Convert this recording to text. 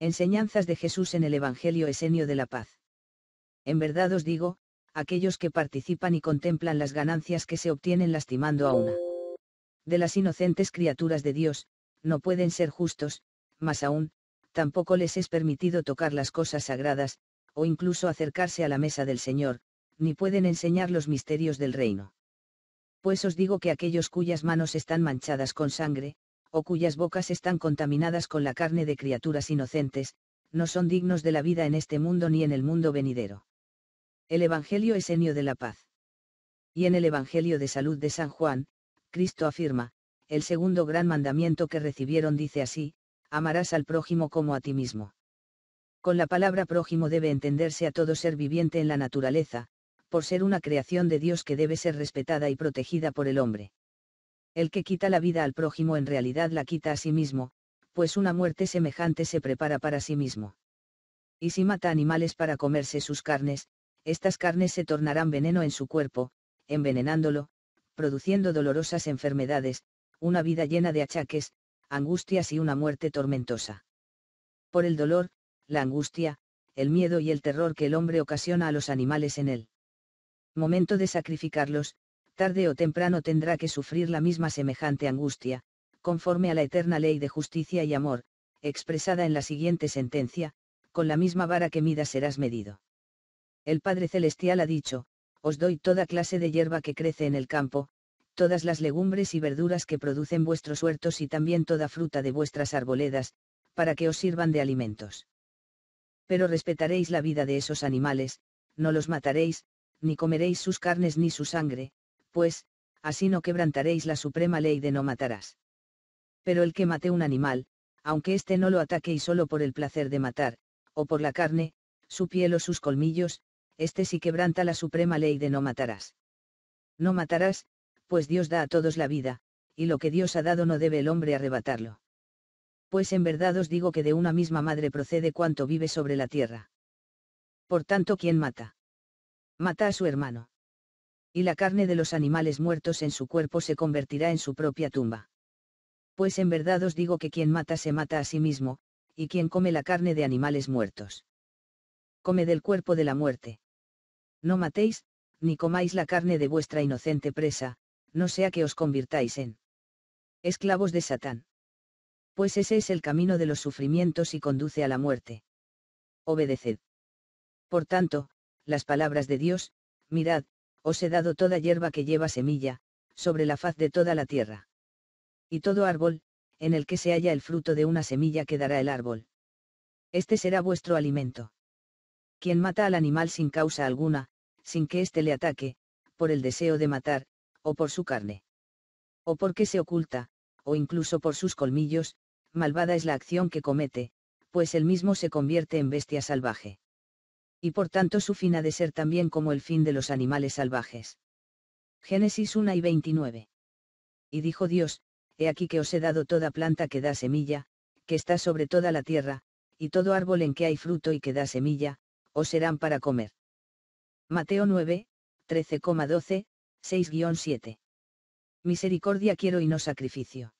Enseñanzas de Jesús en el Evangelio Esenio de la Paz. En verdad os digo, aquellos que participan y contemplan las ganancias que se obtienen lastimando a una de las inocentes criaturas de Dios, no pueden ser justos, más aún, tampoco les es permitido tocar las cosas sagradas, o incluso acercarse a la mesa del Señor, ni pueden enseñar los misterios del reino. Pues os digo que aquellos cuyas manos están manchadas con sangre, o cuyas bocas están contaminadas con la carne de criaturas inocentes, no son dignos de la vida en este mundo ni en el mundo venidero. El Evangelio es enio de la paz. Y en el Evangelio de Salud de San Juan, Cristo afirma, el segundo gran mandamiento que recibieron dice así, amarás al prójimo como a ti mismo. Con la palabra prójimo debe entenderse a todo ser viviente en la naturaleza, por ser una creación de Dios que debe ser respetada y protegida por el hombre. El que quita la vida al prójimo en realidad la quita a sí mismo, pues una muerte semejante se prepara para sí mismo. Y si mata animales para comerse sus carnes, estas carnes se tornarán veneno en su cuerpo, envenenándolo, produciendo dolorosas enfermedades, una vida llena de achaques, angustias y una muerte tormentosa. Por el dolor, la angustia, el miedo y el terror que el hombre ocasiona a los animales en él. Momento de sacrificarlos, tarde o temprano tendrá que sufrir la misma semejante angustia, conforme a la eterna ley de justicia y amor, expresada en la siguiente sentencia, con la misma vara que mida serás medido. El Padre Celestial ha dicho, os doy toda clase de hierba que crece en el campo, todas las legumbres y verduras que producen vuestros huertos y también toda fruta de vuestras arboledas, para que os sirvan de alimentos. Pero respetaréis la vida de esos animales, no los mataréis, ni comeréis sus carnes ni su sangre, pues, así no quebrantaréis la suprema ley de no matarás. Pero el que mate un animal, aunque éste no lo ataque y solo por el placer de matar, o por la carne, su piel o sus colmillos, éste sí quebranta la suprema ley de no matarás. No matarás, pues Dios da a todos la vida, y lo que Dios ha dado no debe el hombre arrebatarlo. Pues en verdad os digo que de una misma madre procede cuanto vive sobre la tierra. Por tanto, ¿quién mata? Mata a su hermano y la carne de los animales muertos en su cuerpo se convertirá en su propia tumba. Pues en verdad os digo que quien mata se mata a sí mismo, y quien come la carne de animales muertos. Come del cuerpo de la muerte. No matéis, ni comáis la carne de vuestra inocente presa, no sea que os convirtáis en esclavos de Satán. Pues ese es el camino de los sufrimientos y conduce a la muerte. Obedeced. Por tanto, las palabras de Dios, mirad, os he dado toda hierba que lleva semilla, sobre la faz de toda la tierra. Y todo árbol, en el que se halla el fruto de una semilla quedará el árbol. Este será vuestro alimento. Quien mata al animal sin causa alguna, sin que éste le ataque, por el deseo de matar, o por su carne. O porque se oculta, o incluso por sus colmillos, malvada es la acción que comete, pues el mismo se convierte en bestia salvaje y por tanto su fin ha de ser también como el fin de los animales salvajes. Génesis 1 y 29. Y dijo Dios, He aquí que os he dado toda planta que da semilla, que está sobre toda la tierra, y todo árbol en que hay fruto y que da semilla, os serán para comer. Mateo 9, 13,12, 6-7. Misericordia quiero y no sacrificio.